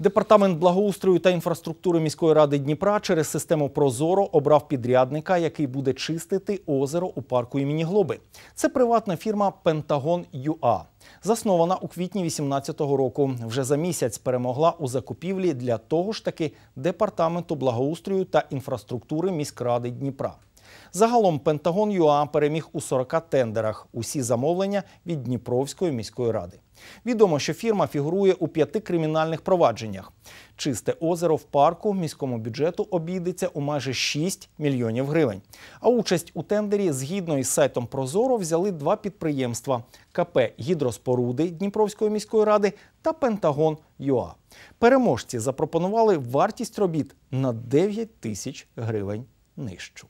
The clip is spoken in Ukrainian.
Департамент благоустрою та інфраструктури міської ради Дніпра через систему Прозоро обрав підрядника, який буде чистити озеро у парку імені Глоби. Це приватна фірма Пентагон Юа, заснована у квітні 2018 року. Вже за місяць перемогла у закупівлі для того ж таки департаменту благоустрою та інфраструктури міськради Дніпра. Загалом Пентагон ЮА переміг у 40 тендерах. Усі замовлення від Дніпровської міської ради. Відомо, що фірма фігурує у п'яти кримінальних провадженнях. Чисте озеро в парку міському бюджету обійдеться у майже 6 мільйонів гривень. А участь у тендері згідно із сайтом Прозоро взяли два підприємства: КП Гідроспоруди Дніпровської міської ради та Пентагон ЮА. Переможці запропонували вартість робіт на 9 тисяч гривень нижчу.